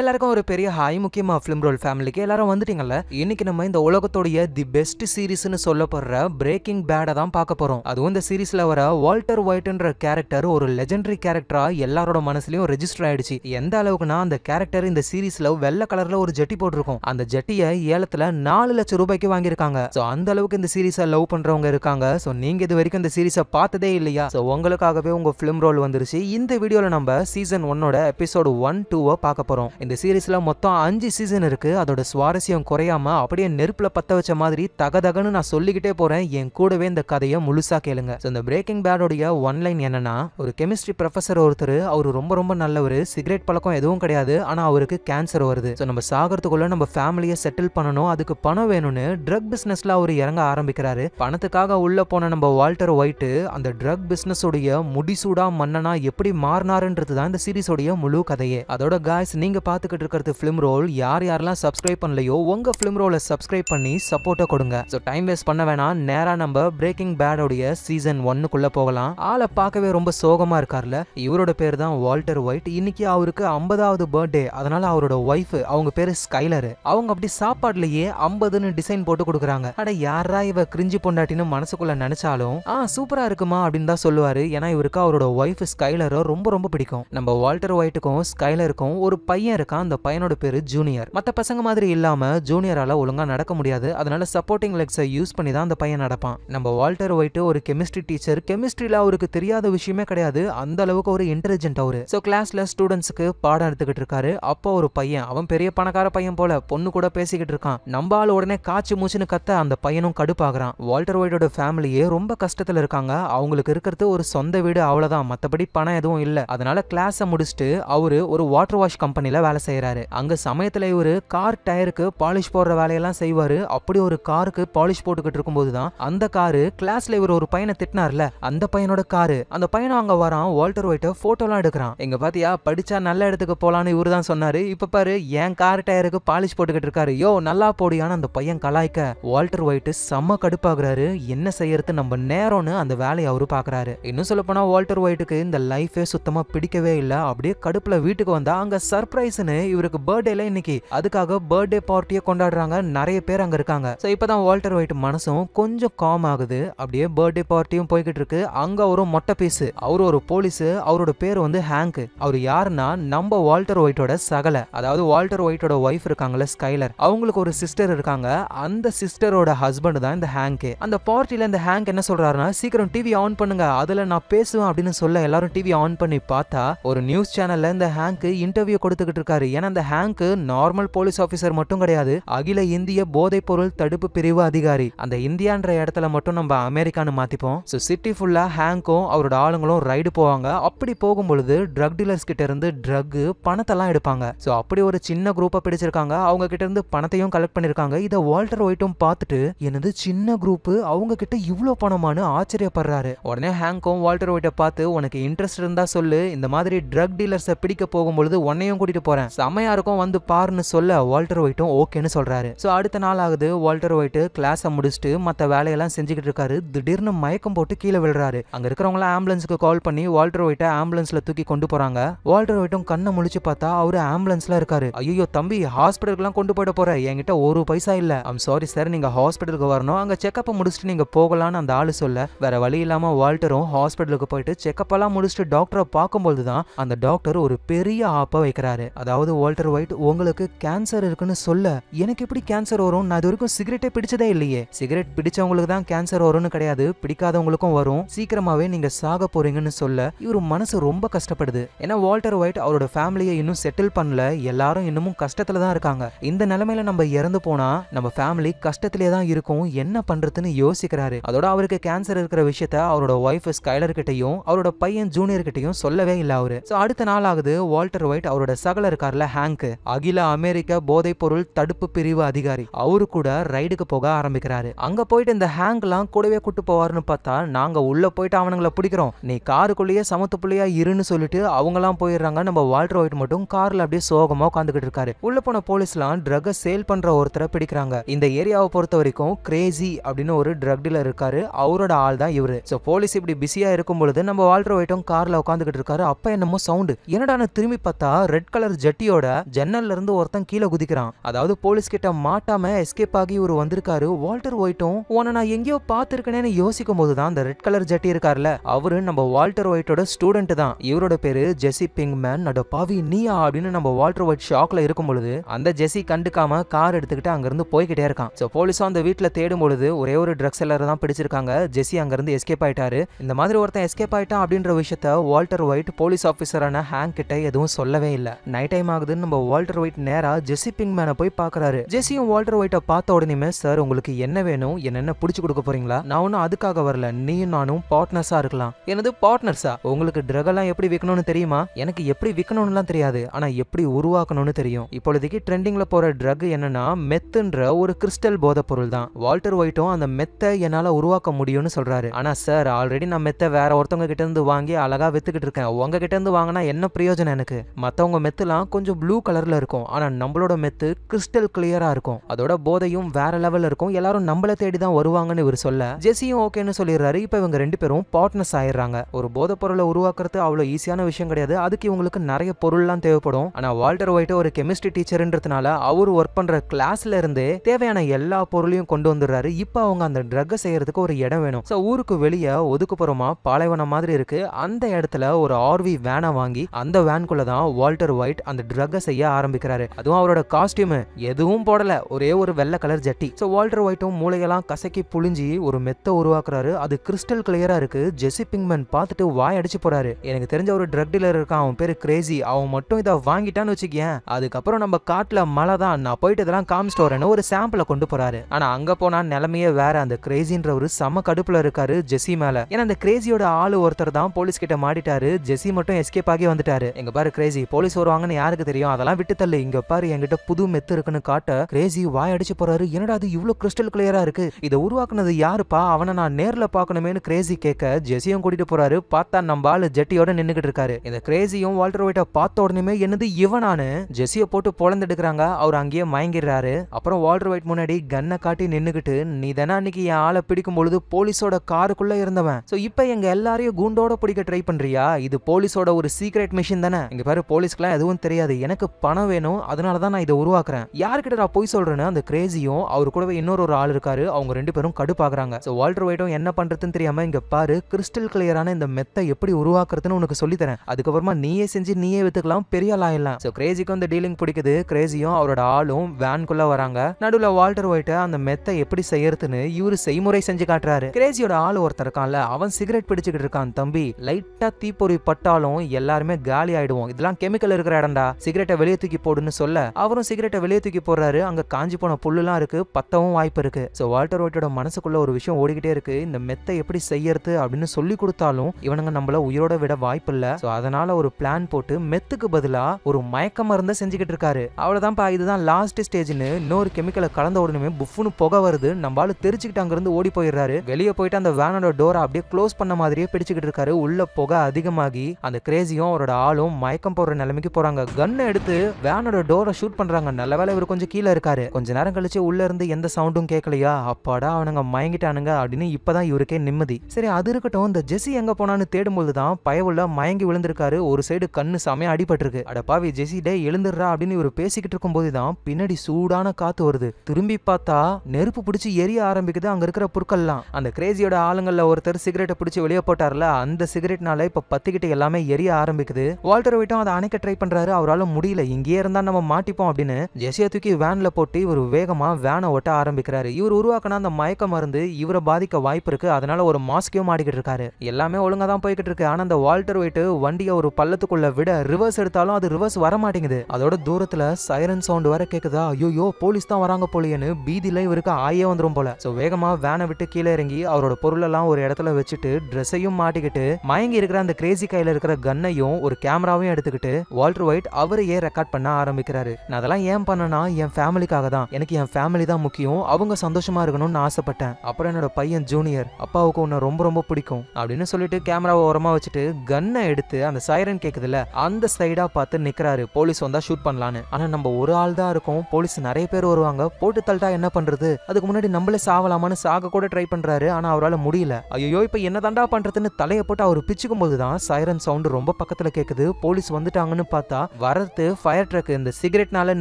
எல்லாருக்கும் ஒரு பெரிய ஹாய் முக்கியமாக ஃபிலிம் ரோல் ஃபேமிலிக்கு எல்லாரும் வந்துட்டீங்கல்ல இன்னைக்கு நம்ம இந்த உலகத்தோடைய தி பெஸ்ட் சீரீஸ்னு சொல்லப்படுற பிரேக்கிங் பேடை தான் பார்க்க போறோம் அதுவும் இந்த சீரீஸ்ல வர வால்டர் ஒயிட்ன்ற கேரக்டர் ஒரு லெஜெண்டரி கேரக்டரா எல்லாரோட மனசுலயும் ரெஜிஸ்டர் ஆயிடுச்சு எந்த அளவுக்குனா அந்த கேரக்டர் இந்த சீரீஸ்ல வெள்ளை கலர்ல ஒரு ஜெட்டி போட்டிருக்கும் அந்த ஜெட்டியை ஏலத்துல நாலு லட்சம் ரூபாய்க்கு வாங்கியிருக்காங்க ஸோ அந்த அளவுக்கு இந்த சீரீஸை லவ் பண்றவங்க இருக்காங்க ஸோ நீங்க இது வரைக்கும் இந்த சீரீஸை பார்த்ததே இல்லையா ஸோ உங்களுக்காகவே உங்க ஃபிலிம் ரோல் வந்துருச்சு இந்த வீடியோல நம்ம சீசன் ஒன்னோட எபிசோடு ஒன் டூவை பார்க்க போறோம் இந்த சீரீஸ்ல மொத்தம் அஞ்சு சீசன் இருக்குது அதோட சுவாரஸ்யம் குறையாம அப்படியே நெருப்பில் பற்ற வச்ச மாதிரி தகதகன்னு நான் சொல்லிக்கிட்டே போகிறேன் என் கூடவே இந்த கதையை முழுசாக கேளுங்க ஸோ இந்த பிரேக்கிங் பேடோடைய ஒன்லைன் என்னன்னா ஒரு கெமிஸ்ட்ரி ப்ரொஃபஸர் ஒருத்தர் அவர் ரொம்ப ரொம்ப நல்லவர் சிகரெட் பழக்கம் எதுவும் கிடையாது ஆனால் அவருக்கு கேன்சர் வருது ஸோ நம்ம சாகிறதுக்குள்ள நம்ம ஃபேமிலியை செட்டில் பண்ணணும் அதுக்கு பணம் வேணும்னு ட்ரக் பிஸ்னஸில் அவர் இறங்க ஆரம்பிக்கிறாரு பணத்துக்காக உள்ளே போன நம்ம வால்டர் ஒயிட்டு அந்த ட்ரக் பிஸ்னஸோடைய முடிசூடா மன்னனா எப்படி மாறினாருன்றது தான் இந்த உடைய முழு கதையே அதோட காய்ஸ் நீங்கள் பார்த்துக்கிட்டு இருக்கிறது ஃபிலிம் ரோல் யார் யாரெல்லாம் சப்ஸ்கிரைப் பண்ணலையோ உங்கள் ஃபிலிம் ரோலை சப்ஸ்கிரைப் பண்ணி சப்போர்ட்டை கொடுங்க ஸோ டைம் வேஸ்ட் பண்ண வேணாம் நேராக நம்ம பிரேக்கிங் பேடோடைய சீசன் ஒன்னுக்குள்ளே போகலாம் ஆளை பார்க்கவே ரொம்ப சோகமாக இருக்கார்ல இவரோட பேர் தான் வால்டர் ஒயிட் இன்னைக்கு அவருக்கு ஐம்பதாவது பர்த்டே அதனால அவரோட ஒய்ஃப் அவங்க பேர் ஸ்கைலரு அவங்க அப்படி சாப்பாடுலயே ஐம்பதுன்னு டிசைன் போட்டு கொடுக்குறாங்க அட யாரா இவ கிரிஞ்சி பொண்டாட்டின்னு மனசுக்குள்ள நினைச்சாலும் ஆ சூப்பரா இருக்குமா அப்படின்னு தான் சொல்லுவாரு ஏன்னா இவருக்கு அவரோட ஒய்ஃப் ஸ்கைலரோ ரொம்ப ரொம்ப பிடிக்கும் நம்ம வால்டர் ஒயிட்டுக்கும் ஸ்கைலருக்கும் ஒரு பையன் பையன் இருக்கான் அந்த பையனோட பேரு ஜூனியர் மற்ற பசங்க மாதிரி இல்லாம ஜூனியரால ஒழுங்கா நடக்க முடியாது அதனால சப்போர்ட்டிங் லெக்ஸை யூஸ் பண்ணி தான் அந்த பையன் நடப்பான் நம்ம வால்டர் ஒயிட் ஒரு கெமிஸ்ட்ரி டீச்சர் கெமிஸ்ட்ரியில அவருக்கு தெரியாத விஷயமே கிடையாது அந்த அளவுக்கு ஒரு இன்டெலிஜென்ட் அவரு ஸோ கிளாஸ்ல ஸ்டூடெண்ட்ஸ்க்கு பாடம் எடுத்துக்கிட்டு இருக்காரு அப்போ ஒரு பையன் அவன் பெரிய பணக்கார பையன் போல பொண்ணு கூட பேசிக்கிட்டு இருக்கான் நம்ம ஆள் உடனே காய்ச்சி மூச்சுன்னு கத்த அந்த பையனும் கடுப்பாகிறான் வால்டர் ஒயிட்டோட ஃபேமிலியே ரொம்ப கஷ்டத்துல இருக்காங்க அவங்களுக்கு இருக்கிறது ஒரு சொந்த வீடு அவ்வளவுதான் மத்தபடி பணம் எதுவும் இல்லை அதனால கிளாஸை முடிச்சுட்டு அவரு ஒரு வாட்டர் வாஷ் கம்பெனில வேலை செய்கிறாரு அங்கே சமயத்தில் இவர் கார் டயருக்கு பாலிஷ் போடுற வேலையெல்லாம் செய்வார் அப்படி ஒரு காருக்கு பாலிஷ் போட்டுக்கிட்டு இருக்கும்போது தான் அந்த காரு கிளாஸ்ல இவர் ஒரு பையனை திட்டினார்ல அந்த பையனோட காரு அந்த பையனை அங்கே வரான் வால்டர் ஒயிட்ட ஃபோட்டோலாம் எடுக்கிறான் எங்கே பார்த்தியா படிச்சா நல்ல இடத்துக்கு போகலான்னு இவர் தான் சொன்னார் இப்போ பாரு என் கார் டயருக்கு பாலிஷ் போட்டுக்கிட்டு இருக்காரு யோ நல்லா போடியான்னு அந்த பையன் கலாய்க்க வால்டர் ஒயிட் செம்ம கடுப்பாகிறாரு என்ன செய்யறது நம்ம நேரம்னு அந்த வேலையை அவர் பார்க்குறாரு இன்னும் சொல்ல போனால் வால்டர் ஒயிட்டுக்கு இந்த லைஃபே சுத்தமாக பிடிக்கவே இல்லை அப்படியே கடுப்பில் வீட்டுக்கு வந்தால் அங்கே சர்ப்ரைஸ் சர்ப்ரைஸ்னு இவருக்கு பர்த்டேல இன்னைக்கு அதுக்காக பர்த்டே பார்ட்டியை கொண்டாடுறாங்க நிறைய பேர் அங்க இருக்காங்க ஸோ இப்போதான் வால்டர் ஒயிட் மனசும் கொஞ்சம் காம் ஆகுது அப்படியே பர்த்டே பார்ட்டியும் போய்கிட்டு இருக்கு அங்க ஒரு மொட்டை பீஸ் அவர் ஒரு போலீஸ் அவரோட பேர் வந்து ஹேங்க் அவர் யாருன்னா நம்ம வால்டர் ஒயிட்டோட சகல அதாவது வால்டர் ஒயிட்டோட ஒய்ஃப் இருக்காங்கல்ல ஸ்கைலர் அவங்களுக்கு ஒரு சிஸ்டர் இருக்காங்க அந்த சிஸ்டரோட ஹஸ்பண்ட் தான் இந்த ஹேங்க் அந்த பார்ட்டியில இந்த ஹேங்க் என்ன சொல்றாருன்னா சீக்கிரம் டிவி ஆன் பண்ணுங்க அதுல நான் பேசுவேன் அப்படின்னு சொல்ல எல்லாரும் டிவி ஆன் பண்ணி பார்த்தா ஒரு நியூஸ் சேனல்ல இந்த ஹேங்க் இன்டர்வியூ கொடுத்துக்கிட்டு பார்த்துக்கிட்டு இருக்காரு ஏன்னா அந்த ஹேங்க் நார்மல் போலீஸ் ஆஃபீஸர் மட்டும் கிடையாது அகில இந்திய போதைப் பொருள் தடுப்பு பிரிவு அதிகாரி அந்த இந்தியான்ற இடத்துல மட்டும் நம்ம அமெரிக்கான்னு மாத்திப்போம் ஸோ சிட்டி ஃபுல்லா ஹேங்கும் அவரோட ஆளுங்களும் ரைடு போவாங்க அப்படி போகும் பொழுது ட்ரக் டீலர்ஸ் கிட்ட இருந்து ட்ரக் பணத்தெல்லாம் எடுப்பாங்க ஸோ அப்படி ஒரு சின்ன குரூப்பை பிடிச்சிருக்காங்க அவங்க கிட்ட இருந்து பணத்தையும் கலெக்ட் பண்ணிருக்காங்க இதை வால்டர் ஒயிட்டும் பார்த்துட்டு எனது சின்ன குரூப் அவங்க கிட்ட இவ்வளோ பணமானு ஆச்சரியப்படுறாரு உடனே ஹேங்கும் வால்டர் ஒயிட்டை பார்த்து உனக்கு இன்ட்ரெஸ்ட் இருந்தா சொல்லு இந்த மாதிரி ட்ரக் டீலர்ஸை பிடிக்க போகும்பொழுது உன்னையும் கூட்டிட்டு போறேன் செம்மையா இருக்கும் வந்து பாருன்னு சொல்ல வால்டர் ஒயிட்டும் ஓகேன்னு சொல்றாரு ஸோ அடுத்த நாள் ஆகுது வால்டர் ஒயிட் கிளாஸ் முடிச்சுட்டு மற்ற வேலையெல்லாம் செஞ்சுக்கிட்டு இருக்காரு திடீர்னு மயக்கம் போட்டு கீழே விழுறாரு அங்க இருக்கிறவங்களாம் ஆம்புலன்ஸுக்கு கால் பண்ணி வால்டர் ஒயிட்ட ஆம்புலன்ஸ்ல தூக்கி கொண்டு போறாங்க வால்டர் ஒயிட்டும் கண்ணை முழிச்சு பார்த்தா அவரு ஆம்புலன்ஸ்ல இருக்காரு ஐயோ தம்பி ஹாஸ்பிட்டலுக்குலாம் கொண்டு போயிட போற என்கிட்ட ஒரு பைசா இல்ல ஐம் சாரி சார் நீங்க ஹாஸ்பிட்டலுக்கு வரணும் அங்க செக்கப்பை முடிச்சுட்டு நீங்க போகலான்னு அந்த ஆளு சொல்ல வேற வழி இல்லாம வால்டரும் ஹாஸ்பிட்டலுக்கு போயிட்டு செக்கப்பெல்லாம் முடிச்சுட்டு டாக்டரை பார்க்கும்போது தான் அந்த டாக்டர் ஒரு பெரிய ஆப்பை வைக்கிறாரு அதாவது வால்டர் ஒயிட் உங்களுக்கு கேன்சர் இருக்குன்னு சொல்ல எனக்கு எப்படி கேன்சர் வரும் நான் இது வரைக்கும் சிகரெட்டே பிடிச்சதே இல்லையே சிகரெட் பிடிச்சவங்களுக்கு தான் கேன்சர் வரும்னு கிடையாது பிடிக்காதவங்களுக்கும் வரும் சீக்கிரமாவே நீங்க சாக போறீங்கன்னு சொல்ல இவர் மனசு ரொம்ப கஷ்டப்படுது ஏன்னா வால்டர் ஒயிட் அவரோட ஃபேமிலியை இன்னும் செட்டில் பண்ணல எல்லாரும் இன்னமும் கஷ்டத்துல தான் இருக்காங்க இந்த நிலைமையில நம்ம இறந்து போனா நம்ம ஃபேமிலி கஷ்டத்திலே தான் இருக்கும் என்ன பண்றதுன்னு யோசிக்கிறாரு அதோட அவருக்கு கேன்சர் இருக்கிற விஷயத்த அவரோட ஒய்ஃப் ஸ்கைலர் கிட்டையும் அவரோட பையன் ஜூனியர் கிட்டையும் சொல்லவே இல்லை அவரு அடுத்த நாள் ஆகுது வால்டர் ஒயிட் அவரோட சகல பக்கத்துல இருக்கார்ல ஹேங்க் அகில அமெரிக்க பொருள் தடுப்பு பிரிவு அதிகாரி அவரு கூட ரைடுக்கு போக ஆரம்பிக்கிறாரு அங்க போயிட்டு இந்த எல்லாம் கூடவே கூட்டு போவார்னு பார்த்தா நாங்க உள்ள போயிட்டு அவனுங்களை பிடிக்கிறோம் நீ காருக்குள்ளேயே சமத்து புள்ளியா இருன்னு சொல்லிட்டு எல்லாம் போயிடுறாங்க நம்ம வால்டர் ஒயிட் மட்டும் கார்ல அப்படியே சோகமா உட்காந்துகிட்டு இருக்காரு உள்ள போன போலீஸ் எல்லாம் ட்ரக் சேல் பண்ற ஒருத்தரை பிடிக்கிறாங்க இந்த ஏரியாவை பொறுத்த வரைக்கும் கிரேசி அப்படின்னு ஒரு ட்ரக் டீலர் இருக்காரு அவரோட ஆள் தான் இவரு போலீஸ் இப்படி பிஸியா இருக்கும் பொழுது நம்ம வால்டர் ஒயிட்டும் கார்ல உட்காந்துகிட்டு இருக்காரு அப்ப என்னமோ சவுண்ட் என்னடான திரும்பி பார்த்தா ரெட் கலர் ஜெனரல் ஜெட்டியோட ஜன்னல்ல இருந்து ஒருத்தன் கீழே குதிக்கிறான் அதாவது போலீஸ் கிட்ட மாட்டாம எஸ்கேப் ஆகி ஒரு வந்திருக்காரு வால்டர் ஒயிட்டும் உன நான் எங்கேயோ பார்த்துருக்கேன்னு யோசிக்கும் போது தான் அந்த ரெட் கலர் ஜெட்டி இருக்கார்ல அவரு நம்ம வால்டர் ஒயிட்டோட ஸ்டூடெண்ட் தான் இவரோட பேரு ஜெசி மேன் நட பாவி நீயா அப்படின்னு நம்ம வால்டர் ஒயிட் ஷாக்ல இருக்கும் பொழுது அந்த ஜெசி கண்டுக்காம கார் எடுத்துக்கிட்டு அங்கிருந்து போய்கிட்டே இருக்கான் சோ போலீஸும் அந்த வீட்டில் தேடும் பொழுது ஒரே ஒரு ட்ரக்ஸ் எல்லாரும் தான் பிடிச்சிருக்காங்க ஜெசி அங்கிருந்து எஸ்கேப் ஆயிட்டாரு இந்த மாதிரி ஒருத்தன் எஸ்கேப் ஆயிட்டான் அப்படின்ற விஷயத்த வால்டர் ஒயிட் போலீஸ் ஆஃபீஸரான ஹேங் கிட்ட எதுவும் சொல்லவே இல்லை நைட் டைம் ஆகுதுன்னு நம்ம வால்டர் ஒயிட் நேரா ஜெசி பிங்க் மேனை போய் பாக்குறாரு ஜெஸியும் வால்டர் ஒயிட்டை பார்த்த உடனே சார் உங்களுக்கு என்ன வேணும் என்னென்ன பிடிச்சி கொடுக்க போறீங்களா நான் ஒன்றும் அதுக்காக வரல நீயும் நானும் பார்ட்னர்ஸா இருக்கலாம் எனது பார்ட்னர்ஸா உங்களுக்கு ட்ரக் எல்லாம் எப்படி விற்கணும்னு தெரியுமா எனக்கு எப்படி விற்கணும்லாம் தெரியாது ஆனா எப்படி உருவாக்கணும்னு தெரியும் இப்பொழுதைக்கு ட்ரெண்டிங்ல போற ட்ரக் என்னன்னா மெத்துன்ற ஒரு கிறிஸ்டல் போதை பொருள் தான் வால்டர் ஒயிட்டும் அந்த மெத்தை என்னால உருவாக்க முடியும்னு சொல்றாரு ஆனா சார் ஆல்ரெடி நான் மெத்தை வேற ஒருத்தவங்க கிட்ட இருந்து வாங்கி அழகா வித்துக்கிட்டு இருக்கேன் உங்க இருந்து வாங்கினா என்ன பிரயோஜனம் எனக்கு மத்தவங்க மெத்துல எல்லாம் கொஞ்சம் ப்ளூ கலரில் இருக்கும் ஆனால் நம்மளோட மெத்து கிறிஸ்டல் கிளியராக இருக்கும் அதோட போதையும் வேற லெவலில் இருக்கும் எல்லாரும் நம்மளை தேடி தான் வருவாங்கன்னு இவர் சொல்ல ஜெஸியும் ஓகேன்னு சொல்லிடுறாரு இப்போ இவங்க ரெண்டு பேரும் பார்ட்னர்ஸ் ஆயிடுறாங்க ஒரு போதை பொருளை உருவாக்குறது அவ்வளோ ஈஸியான விஷயம் கிடையாது அதுக்கு இவங்களுக்கு நிறைய பொருள்லாம் தேவைப்படும் ஆனால் வால்டர் ஒயிட்டு ஒரு கெமிஸ்ட்ரி டீச்சர்ன்றதுனால அவர் ஒர்க் பண்ணுற கிளாஸ்ல இருந்தே தேவையான எல்லா பொருளையும் கொண்டு வந்துடுறாரு இப்போ அவங்க அந்த ட்ரக்கை செய்யறதுக்கு ஒரு இடம் வேணும் ஸோ ஊருக்கு வெளியே ஒதுக்குப்புறமா பாலைவனம் மாதிரி இருக்கு அந்த இடத்துல ஒரு ஆர்வி வேனை வாங்கி அந்த வேன்குள்ள தான் வால்டர் ஒயிட் ஒயிட் அந்த ட்ரக்கை செய்ய ஆரம்பிக்கிறாரு அதுவும் அவரோட காஸ்டியூம் எதுவும் போடல ஒரே ஒரு வெள்ளை கலர் ஜட்டி ஸோ வால்டர் ஒயிட்டும் மூளையெல்லாம் கசக்கி புழிஞ்சி ஒரு மெத்த உருவாக்குறாரு அது கிறிஸ்டல் கிளியரா இருக்கு ஜெசி பிங்மேன் பார்த்துட்டு வாய் அடிச்சு போறாரு எனக்கு தெரிஞ்ச ஒரு ட்ரக் டீலர் இருக்கான் அவன் பேரு கிரேசி அவன் மட்டும் இதை வாங்கிட்டான்னு வச்சுக்கேன் அதுக்கப்புறம் நம்ம காட்டுல மழை தான் நான் போயிட்டு இதெல்லாம் காமிச்சிட்டு வரேன்னு ஒரு சாம்பிளை கொண்டு போறாரு ஆனா அங்க போனா நிலைமையே வேற அந்த கிரேசின்ற ஒரு சம கடுப்புல இருக்காரு ஜெசி மேல ஏன்னா அந்த கிரேசியோட ஆளு ஒருத்தர் தான் போலீஸ் கிட்ட மாட்டிட்டாரு ஜெசி மட்டும் எஸ்கேப் ஆகி வந்துட்டாரு எங்க பாரு கிரேசி போலீஸ் வருவாங்க போறாங்கன்னு யாருக்கு தெரியும் அதெல்லாம் விட்டு தள்ளு இங்க பாரு என்கிட்ட புது மெத்து இருக்குன்னு காட்ட கிரேசி வாய் அடிச்சு போறாரு என்னடா அது இவ்வளவு கிறிஸ்டல் கிளியரா இருக்கு இதை உருவாக்குனது யாருப்பா அவனை நான் நேர்ல பாக்கணுமேனு கிரேசி கேட்க ஜெசியும் கூட்டிட்டு போறாரு பார்த்தா நம்ம ஆளு ஜெட்டியோட நின்னுகிட்டு இருக்காரு இந்த கிரேசியும் வால்டர் ஒயிட்ட பார்த்த உடனே என்னது இவனானு ஜெசிய போட்டு பொழந்தெடுக்கிறாங்க அவர் அங்கேயே மயங்கிடுறாரு அப்புறம் வால்டர் ஒயிட் முன்னாடி கண்ணை காட்டி நின்னுகிட்டு நீ தானே அன்னைக்கு என் ஆளை பிடிக்கும் பொழுது போலீஸோட காருக்குள்ள இருந்தவன் சோ இப்ப எங்க எல்லாரையும் குண்டோட பிடிக்க ட்ரை பண்றியா இது போலீஸோட ஒரு சீக்ரெட் மிஷின் தானே இங்க பாரு போலீஸ்க்குலாம் எதுவும் எதுவும் தெரியாது எனக்கு பணம் வேணும் அதனால தான் நான் இதை உருவாக்குறேன் யார்கிட்ட நான் போய் சொல்றேன்னு அந்த கிரேசியும் அவர் கூடவே இன்னொரு ஒரு ஆள் இருக்காரு அவங்க ரெண்டு பேரும் கடுப்பாக்குறாங்க ஸோ வால்டர் ஒயிட்டும் என்ன பண்றதுன்னு தெரியாம இங்க பாரு கிறிஸ்டல் கிளியரான இந்த மெத்தை எப்படி உருவாக்குறதுன்னு உனக்கு சொல்லித்தரேன் அதுக்கப்புறமா நீயே செஞ்சு நீயே வித்துக்கலாம் பெரிய ஆள் ஆயிடலாம் ஸோ கிரேசிக்கும் இந்த டீலிங் பிடிக்குது கிரேசியும் அவரோட ஆளும் வேன்குள்ள வராங்க நடுவில் வால்டர் ஒயிட்ட அந்த மெத்தை எப்படி செய்யறதுன்னு இவரு செய்முறை செஞ்சு காட்டுறாரு கிரேசியோட ஆள் ஒருத்தர் இருக்கான்ல அவன் சிகரெட் பிடிச்சுக்கிட்டு இருக்கான் தம்பி லைட்டா தீப்பொறி பட்டாலும் எல்லாருமே காலி ஆயிடுவோம் இதெல்லாம் கெமிக்கல் இருக்கிற கடண்டா சிகரெட்டை வெளியே தூக்கி போடுன்னு சொல்ல அவரும் சிகரெட்டை வெளியே தூக்கி போடுறாரு அங்க காஞ்சி போன புல்லுலாம் இருக்கு பத்தவும் வாய்ப்பு இருக்கு ஸோ வால்டர் ஒயிட்டோட மனசுக்குள்ள ஒரு விஷயம் ஓடிக்கிட்டே இருக்கு இந்த மெத்தை எப்படி செய்யறது அப்படின்னு சொல்லி கொடுத்தாலும் இவனுங்க நம்மள உயிரோட விட வாய்ப்பு இல்ல ஸோ அதனால ஒரு பிளான் போட்டு மெத்துக்கு பதிலா ஒரு மயக்க மருந்த செஞ்சுக்கிட்டு இருக்காரு அவ்வளவுதான் இதுதான் லாஸ்ட் ஸ்டேஜ்னு இன்னொரு கெமிக்கலை கலந்த உடனே புஃப்னு புகை வருது நம்மளால தெரிச்சுக்கிட்டு அங்கிருந்து ஓடி போயிடுறாரு வெளியே போயிட்டு அந்த வேனோட டோரை அப்படியே க்ளோஸ் பண்ண மாதிரியே பிடிச்சுக்கிட்டு இருக்காரு உள்ள புகை அதிகமாகி அந்த கிரேசியும் அவரோட ஆளும் மயக்கம் போடுற நிலைமைக்கு போறாங்க பண்றாங்க கன்னை எடுத்து வேனோட டோரை ஷூட் பண்றாங்க நல்ல வேலை இவர் கொஞ்சம் கீழே இருக்காரு கொஞ்ச நேரம் கழிச்சு உள்ள இருந்து எந்த சவுண்டும் கேட்கலையா அப்பாடா அவனுங்க மயங்கிட்டானுங்க அப்படின்னு இப்பதான் இவருக்கே நிம்மதி சரி அது இருக்கட்டும் இந்த ஜெஸி எங்க போனான்னு தேடும்போது தான் பயவுள்ள மயங்கி விழுந்திருக்காரு ஒரு சைடு கண்ணு செமையா அடிபட்டிருக்கு அடப்பாவி ஜெஸி டே எழுந்துடுறா அப்படின்னு இவர் பேசிக்கிட்டு இருக்கும்போது தான் பின்னாடி சூடான காத்து வருது திரும்பி பார்த்தா நெருப்பு பிடிச்சி எரிய ஆரம்பிக்குது அங்க இருக்கிற புற்கள்லாம் அந்த கிரேசியோட ஆளுங்கள்ல ஒருத்தர் சிகரெட்டை பிடிச்சி வெளியே போட்டார்ல அந்த சிகரெட்னால இப்ப பத்திக்கிட்டு எல்லாமே எரிய ஆரம்பிக்குது வால்டர் வீட்டும் அதை அணைக்க ட்ரை பண்றாரு சொல்கிறாரு அவரால் முடியல இங்கேயே இருந்தால் நம்ம மாட்டிப்போம் அப்படின்னு ஜெசியை தூக்கி வேனில் போட்டு இவர் வேகமாக வேனை ஓட்ட ஆரம்பிக்கிறாரு இவர் உருவாக்கின அந்த மயக்க மருந்து இவரை பாதிக்க வாய்ப்பு இருக்கு அதனால ஒரு மாஸ்கையும் ஆடிக்கிட்டு இருக்காரு எல்லாமே ஒழுங்காக தான் போய்கிட்டு இருக்கு ஆனால் அந்த வால்டர் ஒயிட்டு வண்டியை ஒரு பள்ளத்துக்குள்ள விட ரிவர்ஸ் எடுத்தாலும் அது ரிவர்ஸ் வர மாட்டேங்குது அதோட தூரத்தில் சைரன் சவுண்ட் வர கேட்குதா ஐயோ போலீஸ் தான் வராங்க போலியேன்னு பீதியில் இவருக்கு ஆயே வந்துடும் போல ஸோ வேகமாக வேனை விட்டு கீழே இறங்கி அவரோட பொருளெல்லாம் ஒரு இடத்துல வச்சுட்டு ட்ரெஸ்ஸையும் மாட்டிக்கிட்டு மயங்கி இருக்கிற அந்த கிரேசி கையில் இருக்கிற கன்னையும் ஒரு கேமராவையும் எடுத்துக்கிட்டு வால்டர் ஒயிட் அவரையே ரெக்கார்ட் பண்ண ஆரம்பிக்கிறாரு நான் அதெல்லாம் ஏன் பண்ணனா என் ஃபேமிலிக்காக தான் எனக்கு என் ஃபேமிலி தான் முக்கியம் அவங்க சந்தோஷமா இருக்கணும்னு ஆசைப்பட்டேன் அப்புறம் என்னோட பையன் ஜூனியர் அப்பாவுக்கு உன்னை ரொம்ப ரொம்ப பிடிக்கும் அப்படின்னு சொல்லிட்டு கேமராவை ஓரமா வச்சுட்டு கன்னை எடுத்து அந்த சைரன் கேக்குதுல அந்த சைடா பார்த்து நிக்கிறாரு போலீஸ் வந்தா ஷூட் பண்ணலான்னு ஆனா நம்ம ஒரு ஆள் தான் இருக்கும் போலீஸ் நிறைய பேர் வருவாங்க போட்டு தள்ளிட்டா என்ன பண்றது அதுக்கு முன்னாடி நம்மளே சாவலாமான்னு சாக கூட ட்ரை பண்றாரு ஆனா அவரால் முடியல ஐயோ இப்ப என்ன தாண்டா பண்றதுன்னு தலையை போட்டு அவர் பிச்சுக்கும் போதுதான் சைரன் சவுண்ட் ரொம்ப பக்கத்துல கேக்குது போலீஸ் வந்துட்டாங்கன்னு பார்த்தா வரது ஃபயர் ட்ரக் இந்த சிகரெட்னால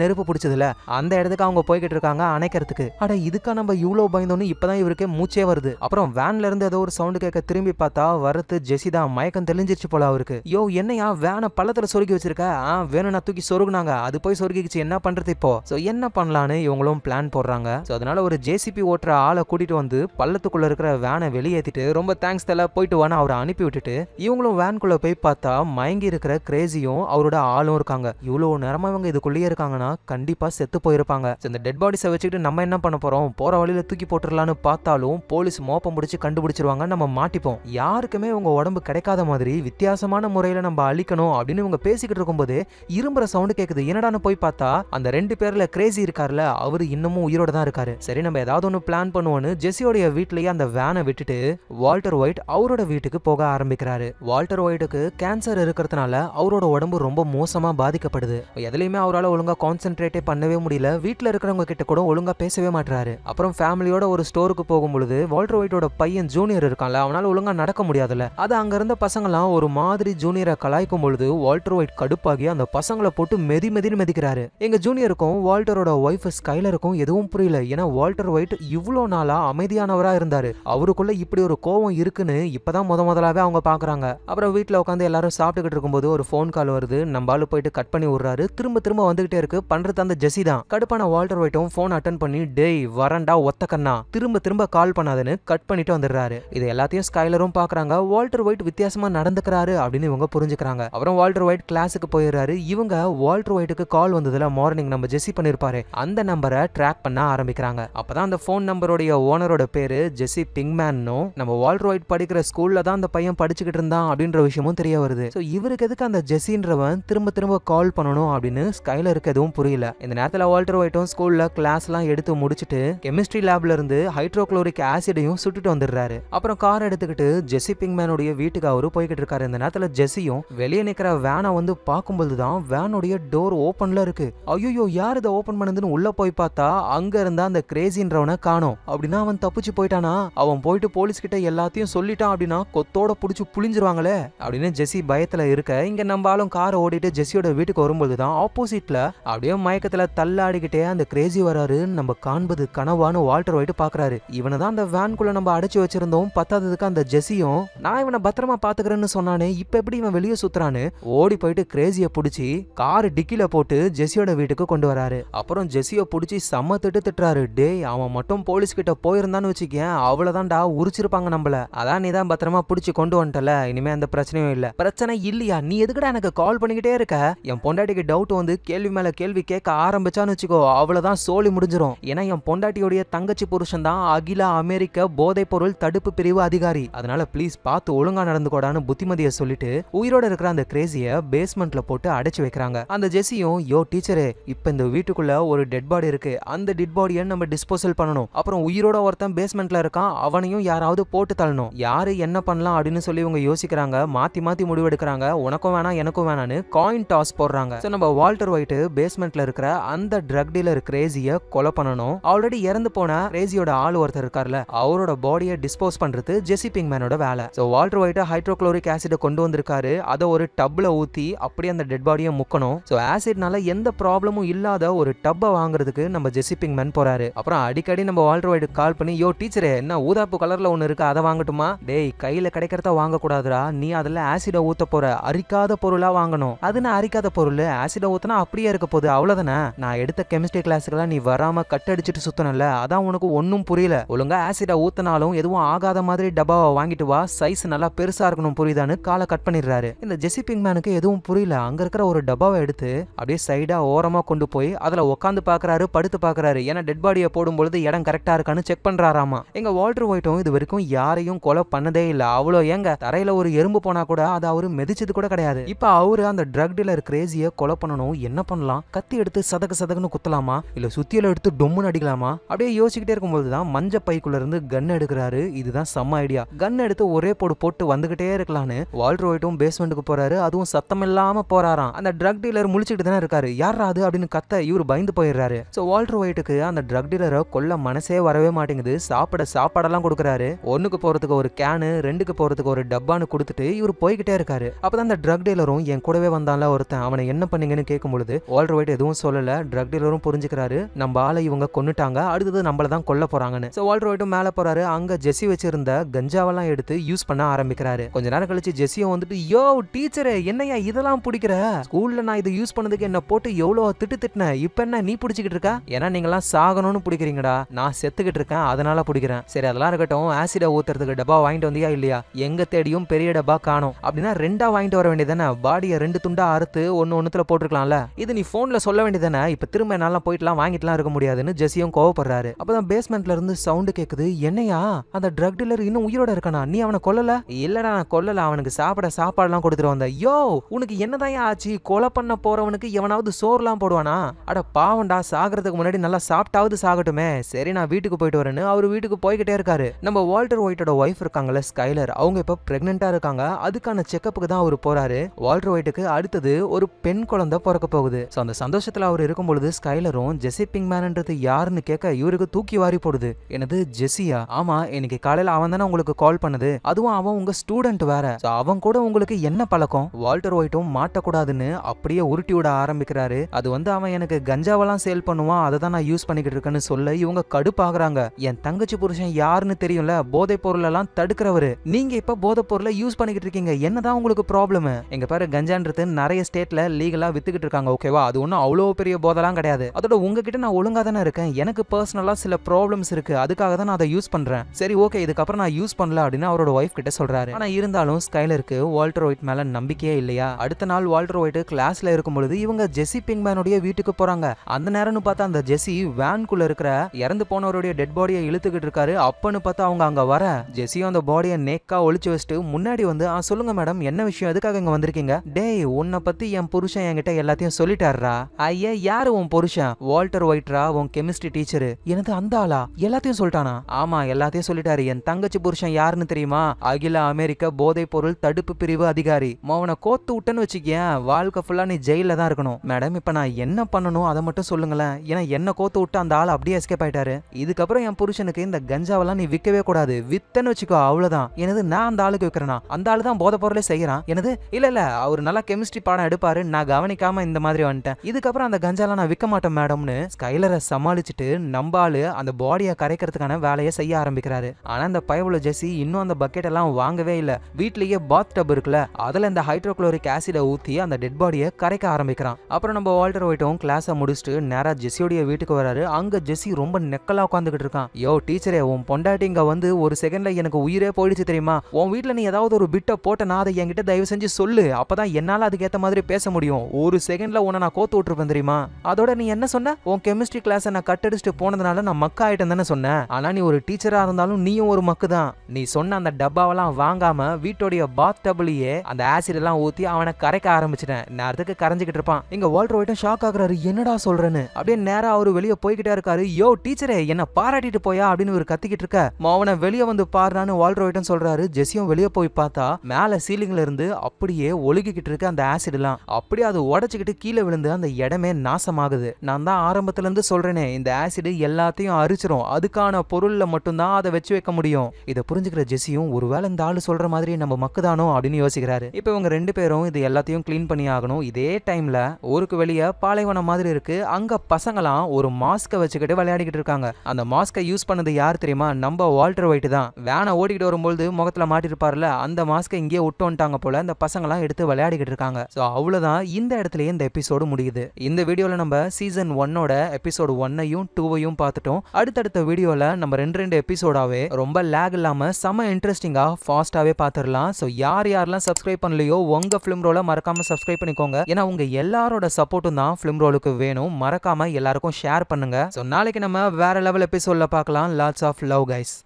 நெருப்பு பிடிச்சதுல அந்த இடத்துக்கு அவங்க போய்கிட்டு இருக்காங்க அணைக்கிறதுக்கு அட இதுக்கா நம்ம இவ்வளோ பயந்தோன்னு இப்பதான் இவருக்கே மூச்சே வருது அப்புறம் வேன்ல இருந்து ஏதோ ஒரு சவுண்டு கேட்க திரும்பி பார்த்தா வரது ஜெசி தான் மயக்கம் தெளிஞ்சிருச்சு போல அவருக்கு யோ என்னையா வேனை பள்ளத்துல சொருகி வச்சிருக்க ஆ வேணும்னா தூக்கி சொருகுனாங்க அது போய் சொருகிச்சு என்ன பண்றது இப்போ ஸோ என்ன பண்ணலான்னு இவங்களும் பிளான் போடுறாங்க ஸோ அதனால ஒரு ஜேசிபி ஓட்டுற ஆளை கூட்டிட்டு வந்து பள்ளத்துக்குள்ள இருக்கிற வேனை வெளியேற்றிட்டு ரொம்ப தேங்க்ஸ் தலை போயிட்டு வான அவரை அனுப்பி விட்டுட்டு இவங்களும் வேன்குள்ள போய் பார்த்தா மயங்கி இருக்கிற கிரேசியும் அவரோட ஆளும் இன்னும் இருக்காங்க இவ்வளவு நேரமா இவங்க இதுக்குள்ளேயே இருக்காங்கன்னா கண்டிப்பா செத்து போயிருப்பாங்க இந்த டெட் பாடிஸை வச்சுக்கிட்டு நம்ம என்ன பண்ண போறோம் போற வழியில தூக்கி போட்டுடலான்னு பார்த்தாலும் போலீஸ் மோப்பம் முடிச்சு கண்டுபிடிச்சிருவாங்க நம்ம மாட்டிப்போம் யாருக்குமே உங்க உடம்பு கிடைக்காத மாதிரி வித்தியாசமான முறையில் நம்ம அழிக்கணும் அப்படின்னு இவங்க பேசிக்கிட்டு இருக்கும்போது இரும்புற சவுண்டு கேட்குது என்னடான்னு போய் பார்த்தா அந்த ரெண்டு பேரில் கிரேசி இருக்காருல்ல அவர் இன்னமும் உயிரோட தான் இருக்காரு சரி நம்ம ஏதாவது ஒண்ணு பிளான் பண்ணுவோன்னு ஜெஸ்ஸியோடைய வீட்லயே அந்த வேனை விட்டுட்டு வால்டர் ஒயிட் அவரோட வீட்டுக்கு போக ஆரம்பிக்கிறாரு வால்டர் ஒயிட்டுக்கு கேன்சர் இருக்கிறதுனால அவரோட உடம்பு ரொம்ப மோசம் மோசமாக பாதிக்கப்படுது எதுலையுமே அவரால் ஒழுங்காக கான்சென்ட்ரேட்டே பண்ணவே முடியல வீட்டில் இருக்கிறவங்க கிட்ட கூட ஒழுங்காக பேசவே மாட்டுறாரு அப்புறம் ஃபேமிலியோட ஒரு ஸ்டோருக்கு போகும்பொழுது வால்டர் ஒயிட்டோட பையன் ஜூனியர் இருக்கான்ல அவனால் ஒழுங்காக நடக்க முடியாதுல்ல அது அங்கே இருந்த பசங்களாம் ஒரு மாதிரி ஜூனியரை கலாய்க்கும் பொழுது வால்டர் ஒயிட் கடுப்பாகி அந்த பசங்களை போட்டு மெதி மெதினு மெதிக்கிறாரு எங்கள் ஜூனியருக்கும் வால்டரோட ஒய்ஃப் ஸ்கைலருக்கும் எதுவும் புரியல ஏன்னா வால்டர் ஒயிட் இவ்வளோ நாளாக அமைதியானவராக இருந்தார் அவருக்குள்ள இப்படி ஒரு கோவம் இருக்குன்னு இப்போதான் முத முதலாவே அவங்க பார்க்குறாங்க அப்புறம் வீட்டில் உட்காந்து எல்லாரும் சாப்பிட்டுக்கிட்டு இருக்கும்போது ஒரு ஃபோன் கால் வருது நம்பால் ஆளு போயிட்டு கட் பண்ணி விடுறாரு திரும்ப திரும்ப வந்துகிட்டே இருக்கு பண்றது அந்த ஜெசி தான் கடுப்பான வால்டர் ஒயிட்டும் போன் அட்டன் பண்ணி டேய் வரண்டா ஒத்த கண்ணா திரும்ப திரும்ப கால் பண்ணாதுன்னு கட் பண்ணிட்டு வந்துடுறாரு இது எல்லாத்தையும் ஸ்கைலரும் பாக்குறாங்க வால்டர் ஒயிட் வித்தியாசமா நடந்துக்கிறாரு அப்படின்னு இவங்க புரிஞ்சுக்கிறாங்க அப்புறம் வால்டர் ஒயிட் கிளாஸுக்கு போயிடுறாரு இவங்க வால்டர் ஒயிட்டுக்கு கால் வந்ததுல மார்னிங் நம்ம ஜெசி பண்ணிருப்பாரு அந்த நம்பரை ட்ராக் பண்ண ஆரம்பிக்கிறாங்க அப்பதான் அந்த போன் நம்பருடைய ஓனரோட பேரு ஜெசி பிங்மேன்னும் நம்ம வால்டர் ஒயிட் படிக்கிற ஸ்கூல்ல தான் அந்த பையன் படிச்சுக்கிட்டு இருந்தான் அப்படின்ற விஷயமும் தெரிய வருது இவருக்கு எதுக்கு அந்த ஜெசின்றவன் திரும்ப திரும்ப கால் பண்ணணும் அப்படின்னு இருக்க எதுவும் புரியல இந்த நேரத்தில் வால்டர் ஒயிட்டும் ஸ்கூலில் எல்லாம் எடுத்து முடிச்சுட்டு கெமிஸ்ட்ரி லேப்ல இருந்து ஹைட்ரோக்ளோரிக் ஆசிடையும் சுட்டுட்டு வந்துடுறாரு அப்புறம் கார் எடுத்துக்கிட்டு ஜெஸி பிங்மேனுடைய வீட்டுக்கு அவரு போய்கிட்டு இருக்காரு இந்த நேரத்தில் ஜெஸியும் வெளியே நிற்கிற வேனை வந்து பார்க்கும்போது தான் வேனுடைய டோர் ஓப்பன்ல இருக்கு ஐயோ யார் இதை ஓப்பன் பண்ணுதுன்னு உள்ள போய் பார்த்தா அங்க இருந்தா அந்த கிரேசின்றவனை காணும் அப்படின்னா அவன் தப்பிச்சு போயிட்டானா அவன் போயிட்டு போலீஸ் கிட்ட எல்லாத்தையும் சொல்லிட்டான் அப்படின்னா கொத்தோட புடிச்சு புளிஞ்சிருவாங்களே அப்படின்னு ஜெஸி பயத்துல இருக்க இங்க நம்ம ஆளும் காரை ஓடிட்டு ஜெஸ்ஸியோட வீட்டுக்கு வரும்போது தான் ஆப்போசிட்ல அப்படியே மயக்கத்துல தள்ளாடிக்கிட்டே அந்த கிரேசி வராரு நம்ம காண்பது கனவானு வால்டர் ஒயிட் பாக்குறாரு இவனை தான் அந்த வேன்குள்ள நம்ம அடைச்சு வச்சிருந்தோம் பத்தாததுக்கு அந்த ஜெஸ்ஸியும் நான் இவனை பத்திரமா பாத்துக்கிறேன்னு சொன்னானே இப்ப எப்படி இவன் வெளியே சுத்துறான்னு ஓடி போயிட்டு கிரேசிய புடிச்சு கார் டிக்கில போட்டு ஜெஸ்ஸியோட வீட்டுக்கு கொண்டு வராரு அப்புறம் ஜெஸ்ஸியை புடிச்சு செம்ம திட்டு திட்டுறாரு டேய் அவன் மட்டும் போலீஸ் கிட்ட போயிருந்தான்னு வச்சுக்கேன் அவ்வளவுதான்டா உரிச்சிருப்பாங்க நம்மள அதான் நீ தான் பத்திரமா புடிச்சு கொண்டு வந்துட்டல இனிமே அந்த பிரச்சனையும் இல்ல பிரச்சனை இல்லையா நீ எதுக்குடா எனக்கு கால் பண்ணிக்கிட்டே இருக்க என் பொண்டாட்டிக்கு டவுட் வந்து கேள்வி மேல கேள்வி கேட்க ஆரம்பிச்சான்னு வச்சுக்கோ அவ்வளவுதான் சோழி முடிஞ்சிடும் ஏன்னா என் பொண்டாட்டியுடைய தங்கச்சி புருஷன் தான் அகில அமெரிக்க போதைப் பொருள் தடுப்பு பிரிவு அதிகாரி அதனால ப்ளீஸ் பார்த்து ஒழுங்கா நடந்து கூடான்னு புத்திமதியை சொல்லிட்டு உயிரோட இருக்கிற அந்த கிரேசிய பேஸ்மெண்ட்ல போட்டு அடைச்சு வைக்கிறாங்க அந்த ஜெஸியும் யோ டீச்சரு இப்ப இந்த வீட்டுக்குள்ள ஒரு டெட் பாடி இருக்கு அந்த டெட் பாடியை நம்ம டிஸ்போசல் பண்ணணும் அப்புறம் உயிரோட ஒருத்தன் பேஸ்மெண்ட்ல இருக்கான் அவனையும் யாராவது போட்டு தள்ளணும் யாரு என்ன பண்ணலாம் அப்படின்னு சொல்லி இவங்க யோசிக்கிறாங்க மாத்தி மாத்தி முடிவெடுக்கிறாங்க உனக்கும் வேணாம் எனக்கும் வேணான்னு காயின் கோல்டன் டாஸ் போடுறாங்க ஸோ நம்ம வால்டர் ஒயிட் பேஸ்மெண்ட்ல இருக்கிற அந்த ட்ரக் டீலர் கிரேசிய கொலை பண்ணணும் ஆல்ரெடி இறந்து போன கிரேசியோட ஆள் ஒருத்தர் இருக்கார்ல அவரோட பாடியை டிஸ்போஸ் பண்றது ஜெசி மேனோட வேலை ஸோ வால்டர் ஒயிட் ஹைட்ரோக்ளோரிக் ஆசிடை கொண்டு வந்திருக்காரு அதை ஒரு டப்ல ஊத்தி அப்படியே அந்த டெட் பாடியை முக்கணும் ஸோ ஆசிட்னால எந்த ப்ராப்ளமும் இல்லாத ஒரு டப்பை வாங்குறதுக்கு நம்ம ஜெசி மேன் போறாரு அப்புறம் அடிக்கடி நம்ம வால்டர் ஒயிட் கால் பண்ணி யோ டீச்சரே என்ன ஊதாப்பு கலர்ல ஒன்று இருக்கு அதை வாங்கட்டுமா டேய் கையில கிடைக்கிறத வாங்கக்கூடாதுடா நீ அதில் ஆசிடை ஊத்த போற அரிக்காத பொருளா வாங்கணும் அது நான் அரிக்காத பொருள் ஆசிட ஊற்றினா அப்படியே இருக்க போகுது அவ்வளவுதானே நான் எடுத்த கெமிஸ்ட்ரி கிளாஸுக்கெல்லாம் நீ வராமல் கட் அடிச்சுட்டு சுத்தனல அதான் உனக்கு ஒன்றும் புரியல ஒழுங்கா ஆசிடா ஊற்றினாலும் எதுவும் ஆகாத மாதிரி டப்பாவை வாங்கிட்டு வா சைஸ் நல்லா பெருசாக இருக்கணும் புரியுதான்னு காலை கட் பண்ணிடுறாரு இந்த ஜெசி மேனுக்கு எதுவும் புரியல அங்கே இருக்கிற ஒரு டப்பாவை எடுத்து அப்படியே சைடாக ஓரமாக கொண்டு போய் அதில் உட்காந்து பார்க்குறாரு படுத்து பார்க்குறாரு ஏன்னா டெட் பாடியை போடும்பொழுது இடம் கரெக்டாக இருக்கான்னு செக் பண்ணுறாராமா எங்கள் வால்டர் ஒயிட்டும் இது வரைக்கும் யாரையும் கொலை பண்ணதே இல்லை அவ்வளோ ஏங்க தரையில் ஒரு எறும்பு போனால் கூட அது அவர் மெதிச்சது கூட கிடையாது இப்போ அவர் அந்த ட்ரக் ஃபேக்டரியில கிரேசிய கொலை பண்ணணும் என்ன பண்ணலாம் கத்தி எடுத்து சதக சதகன்னு குத்தலாமா இல்ல சுத்தியில எடுத்து டொம்முன்னு அடிக்கலாமா அப்படியே யோசிக்கிட்டே இருக்கும்போதுதான் தான் மஞ்ச பைக்குள்ள இருந்து கன் எடுக்கிறாரு இதுதான் செம்ம ஐடியா கன் எடுத்து ஒரே போடு போட்டு வந்துகிட்டே இருக்கலான்னு வால்ரோய்ட்டும் பேஸ்மெண்ட்டுக்கு போறாரு அதுவும் சத்தம் இல்லாம போறாராம் அந்த ட்ரக் டீலர் முழிச்சுட்டு தானே இருக்காரு யாரா அது அப்படின்னு கத்த இவர் பயந்து போயிடுறாரு சோ வால்டர் ஒயிட்டுக்கு அந்த ட்ரக் டீலரை கொல்ல மனசே வரவே மாட்டேங்குது சாப்பிட சாப்பாடெல்லாம் கொடுக்குறாரு ஒண்ணுக்கு போறதுக்கு ஒரு கேனு ரெண்டுக்கு போறதுக்கு ஒரு டப்பான்னு கொடுத்துட்டு இவர் போய்கிட்டே இருக்காரு அப்பதான் அந்த ட்ரக் டீலரும் என் கூடவே வந்தால நாளாக ஒருத்தன் அவனை என்ன பண்ணீங்கன்னு கேட்கும்பொழுது ஓல்டர் ஒயிட் எதுவும் சொல்லல ட்ரக் டீலரும் புரிஞ்சுக்கிறாரு நம்ம ஆளை இவங்க கொண்டுட்டாங்க அடுத்தது நம்மள தான் கொல்ல போறாங்கன்னு சோ ஆல்ரைட் ஒயிட்டும் மேலே போறாரு அங்க ஜெஸ்ஸி வச்சிருந்த கஞ்சாவெல்லாம் எடுத்து யூஸ் பண்ண ஆரம்பிக்கிறாரு கொஞ்ச நேரம் கழிச்சு ஜெஸியும் வந்துட்டு யோ டீச்சரே என்னையா இதெல்லாம் பிடிக்கிற ஸ்கூல்ல நான் இதை யூஸ் பண்ணதுக்கு என்ன போட்டு எவ்வளவு திட்டு திட்டின இப்போ என்ன நீ பிடிச்சிக்கிட்டு இருக்கா ஏன்னா நீங்க எல்லாம் சாகணும்னு பிடிக்கிறீங்கடா நான் செத்துக்கிட்டு இருக்கேன் அதனால பிடிக்கிறேன் சரி அதெல்லாம் இருக்கட்டும் ஆசிட ஊத்துறதுக்கு டப்பா வாங்கிட்டு வந்தியா இல்லையா எங்க தேடியும் பெரிய டப்பா காணும் அப்படின்னா ரெண்டா வாங்கிட்டு வர வேண்டியதானே பாடியை ரெண்டு துண்டா அறுத்து ஒன்று ஒன்றுத்தில் போட்டிருக்கலாம்ல இது நீ ஃபோனில் சொல்ல வேண்டியதானே இப்போ திரும்ப என்னால் போயிட்டுலாம் வாங்கிட்டுலாம் இருக்க முடியாதுன்னு ஜெஸியும் கோவப்படுறாரு அப்போதான் பேஸ்மெண்ட்ல இருந்து சவுண்டு கேட்குது என்னையா அந்த ட்ரக் டீலர் இன்னும் உயிரோட இருக்கானா நீ அவனை கொல்லல இல்லடா நான் கொல்லல அவனுக்கு சாப்பிட சாப்பாடுலாம் கொடுத்துட்டு வந்தேன் யோ உனக்கு என்னதான் ஆச்சு கொலை பண்ண போறவனுக்கு எவனாவது சோறுலாம் போடுவானா அட பாவண்டா சாகிறதுக்கு முன்னாடி நல்லா சாப்பிட்டாவது சாகட்டுமே சரி நான் வீட்டுக்கு போயிட்டு வரேன்னு அவர் வீட்டுக்கு போய்கிட்டே இருக்காரு நம்ம வால்டர் ஒயிட்டோட ஒய்ஃப் இருக்காங்களே ஸ்கைலர் அவங்க இப்போ பிரெக்னெண்டா இருக்காங்க அதுக்கான செக்கப்புக்கு தான் அவர் போறாரு வால்டர் ஒயிட்டுக்கு அடுத்த அடுத்தது ஒரு பெண் குழந்தை பிறக்க போகுது ஸோ அந்த சந்தோஷத்தில் அவர் இருக்கும் பொழுது ஸ்கைலரும் ஜெசி பிங்மேன்ன்றது யாருன்னு கேட்க இவருக்கு தூக்கி வாரி போடுது எனது ஜெசியா ஆமா இன்னைக்கு காலையில் அவன் தானே உங்களுக்கு கால் பண்ணுது அதுவும் அவன் உங்க ஸ்டூடெண்ட் வேற அவன் கூட உங்களுக்கு என்ன பழக்கம் வால்டர் ஒயிட்டும் மாட்டக்கூடாதுன்னு அப்படியே உருட்டி விட ஆரம்பிக்கிறாரு அது வந்து அவன் எனக்கு கஞ்சாவெல்லாம் சேல் பண்ணுவான் அதை தான் நான் யூஸ் பண்ணிக்கிட்டு இருக்கேன்னு சொல்ல இவங்க கடுப்பாகிறாங்க என் தங்கச்சி புருஷன் யாருன்னு தெரியும்ல போதை பொருள் எல்லாம் தடுக்கிறவரு நீங்க இப்ப போதை பொருளை யூஸ் பண்ணிக்கிட்டு இருக்கீங்க என்னதான் உங்களுக்கு ப்ராப்ளம் எங்க பாரு கஞ்சான்றது நிறைய நிறைய ஸ்டேட்ல லீகலா வித்துக்கிட்டு இருக்காங்க ஓகேவா அது ஒன்றும் அவ்வளோ பெரிய போதெல்லாம் கிடையாது அதோட உங்ககிட்ட நான் ஒழுங்காக தானே இருக்கேன் எனக்கு பர்சனலாக சில ப்ராப்ளம்ஸ் இருக்கு அதுக்காக தான் நான் அதை யூஸ் பண்ணுறேன் சரி ஓகே இதுக்கப்புறம் நான் யூஸ் பண்ணல அப்படின்னு அவரோட ஒய்ஃப் கிட்ட சொல்றாரு ஆனால் இருந்தாலும் ஸ்கைலருக்கு வால்டர் ஒயிட் மேல நம்பிக்கையே இல்லையா அடுத்த நாள் வால்டர் ஒயிட் கிளாஸ்ல இருக்கும் பொழுது இவங்க ஜெஸ்ஸி பிங்மேனுடைய வீட்டுக்கு போறாங்க அந்த நேரம்னு பார்த்தா அந்த ஜெஸ்ஸி வேன்குள்ள இருக்கிற இறந்து போனவருடைய டெட் பாடியை இழுத்துக்கிட்டு இருக்காரு அப்பன்னு பார்த்தா அவங்க அங்க வர ஜெசியும் அந்த பாடியை நேக்கா ஒழிச்சு வச்சுட்டு முன்னாடி வந்து ஆ சொல்லுங்க மேடம் என்ன விஷயம் எதுக்காக இங்க வந்திருக்கீங்க டேய் உன்னை பத்தி என் புருஷன் என்கிட்ட எல்லாத்தையும் சொல்லிட்டாருரா ஐயா யாரு உன் புருஷன் வால்டர் ஒயிட்ரா உன் கெமிஸ்ட்ரி டீச்சரு எனது அந்த ஆளா எல்லாத்தையும் சொல்லிட்டானா ஆமா எல்லாத்தையும் சொல்லிட்டாரு என் தங்கச்சி புருஷன் யாருன்னு தெரியுமா அகில அமெரிக்க போதை பொருள் தடுப்பு பிரிவு அதிகாரி மௌன கோத்து விட்டேன்னு வச்சுக்கேன் வாழ்க்கை ஃபுல்லா நீ ஜெயில தான் இருக்கணும் மேடம் இப்ப நான் என்ன பண்ணணும் அதை மட்டும் சொல்லுங்களேன் ஏன்னா என்ன கோத்து விட்டு அந்த ஆள் அப்படியே எஸ்கேப் ஆயிட்டாரு இதுக்கப்புறம் என் புருஷனுக்கு இந்த கஞ்சாவெல்லாம் நீ விற்கவே கூடாது வித்தன்னு வச்சுக்கோ அவ்வளவுதான் எனது நான் அந்த ஆளுக்கு விற்கிறேனா அந்த ஆளு தான் போதை பொருளே செய்யறான் எனது இல்ல இல்ல அவர் நல்லா கெமிஸ்ட்ரி பாடம் எடுப்பாரு நான் கவனிக்காம இந்த மாதிரி வந்துட்டேன் இதுக்கப்புறம் அந்த கஞ்சாலாம் நான் விற்க மாட்டேன் மேடம்னு ஸ்கைலரை சமாளிச்சுட்டு நம்ம ஆளு அந்த பாடியை கரைக்கிறதுக்கான வேலையை செய்ய ஆரம்பிக்கிறாரு ஆனா அந்த பயவுல ஜெஸ்ஸி இன்னும் அந்த பக்கெட் எல்லாம் வாங்கவே இல்லை வீட்லயே பாத் டப் இருக்குல்ல அதுல இந்த ஹைட்ரோக்ளோரிக் ஆசிட ஊத்தி அந்த டெட் பாடியை கரைக்க ஆரம்பிக்கிறான் அப்புறம் நம்ம வால்டர் ஒயிட்டும் கிளாஸை முடிச்சுட்டு நேரா ஜெஸ்ஸியோடைய வீட்டுக்கு வராரு அங்க ஜெஸ்ஸி ரொம்ப நெக்கலா உட்காந்துக்கிட்டு இருக்கான் யோ டீச்சரே உன் பொண்டாட்டி இங்க வந்து ஒரு செகண்ட்ல எனக்கு உயிரே போயிடுச்சு தெரியுமா உன் வீட்டுல நீ ஏதாவது ஒரு பிட்டை போட்டனா அதை என்கிட்ட தயவு செஞ்சு சொல்லு அப்பதான் என்னால அதுக்கேற்ற மாதிரி பேச முடியும் ஒரு செகண்ட்ல உன நான் கோத்து விட்டுருப்பேன் தெரியுமா அதோட நீ என்ன சொன்ன உன் கெமிஸ்ட்ரி கிளாஸ் நான் கட்டடிச்சுட்டு போனதுனால நான் மக்க ஆயிட்டேன் தானே சொன்னேன் ஆனா நீ ஒரு டீச்சரா இருந்தாலும் நீயும் ஒரு மக்கு தான் நீ சொன்ன அந்த டப்பாவெல்லாம் வாங்காம வீட்டோடைய பாத் டபுளியே அந்த ஆசிட் எல்லாம் ஊத்தி அவனை கரைக்க ஆரம்பிச்சிட்டேன் நேரத்துக்கு கரைஞ்சிக்கிட்டு இருப்பான் இங்க வால்டர் ஒயிட்டும் ஷாக் ஆகுறாரு என்னடா சொல்றேன்னு அப்படியே நேரா அவரு வெளியே போய்கிட்டே இருக்காரு யோ டீச்சரே என்ன பாராட்டிட்டு போயா அப்படின்னு ஒரு கத்திக்கிட்டு இருக்க மாவனை வெளியே வந்து பாருனானு வால்டர் ஒயிட்டும் சொல்றாரு ஜெசியும் வெளியே போய் பார்த்தா மேல சீலிங்ல இருந்து அப்படியே ஒழுகிக்கிட்டு இருக்க அந்த ஆசிட் உடைச்சிடலாம் அப்படி அது உடைச்சிக்கிட்டு கீழே விழுந்து அந்த இடமே நாசமாகுது நான் தான் ஆரம்பத்துலேருந்து சொல்கிறேனே இந்த ஆசிடு எல்லாத்தையும் அரிச்சிரும் அதுக்கான பொருளில் மட்டும்தான் அதை வச்சு வைக்க முடியும் இதை புரிஞ்சுக்கிற ஜெசியும் ஒருவேளை இந்த ஆள் சொல்கிற மாதிரி நம்ம மக்குதானோ அப்படின்னு யோசிக்கிறாரு இப்போ இவங்க ரெண்டு பேரும் இது எல்லாத்தையும் க்ளீன் பண்ணி ஆகணும் இதே டைமில் ஊருக்கு வெளியே பாலைவனம் மாதிரி இருக்குது அங்கே பசங்களாம் ஒரு மாஸ்க வச்சுக்கிட்டு விளையாடிக்கிட்டு இருக்காங்க அந்த மாஸ்கை யூஸ் பண்ணது யார் தெரியுமா நம்ம வால்டர் ஒயிட் தான் வேனை ஓடிக்கிட்டு வரும்போது முகத்தில் மாட்டிருப்பார்ல அந்த மாஸ்கை இங்கேயே விட்டு வந்துட்டாங்க போல அந்த பசங்களாம் எடுத்து விளையாடிக்கிட்டு இருக்காங்க ஸோ அவ்வளோதான் இந்த இடத்துலயே இந்த எபிசோடு முடியுது இந்த வீடியோவில் நம்ம சீசன் ஒன்னோட எபிசோடு ஒன்னையும் டூவையும் பார்த்துட்டோம் அடுத்தடுத்த வீடியோவில் நம்ம ரெண்டு ரெண்டு எபிசோடாவே ரொம்ப லேக் இல்லாமல் செம இன்ட்ரெஸ்டிங்காக ஃபாஸ்ட்டாகவே பார்த்துடலாம் ஸோ யார் யாரெல்லாம் சப்ஸ்கிரைப் பண்ணலையோ உங்கள் ஃபிலிம் ரோலை மறக்காமல் சப்ஸ்கிரைப் பண்ணிக்கோங்க ஏன்னா உங்கள் எல்லாரோட சப்போர்ட்டும் தான் ஃபிலிம் ரோலுக்கு வேணும் மறக்காமல் எல்லாருக்கும் ஷேர் பண்ணுங்கள் ஸோ நாளைக்கு நம்ம வேற லெவல் எபிசோடில் பார்க்கலாம் லாட்ஸ் ஆஃப் லவ் கைஸ்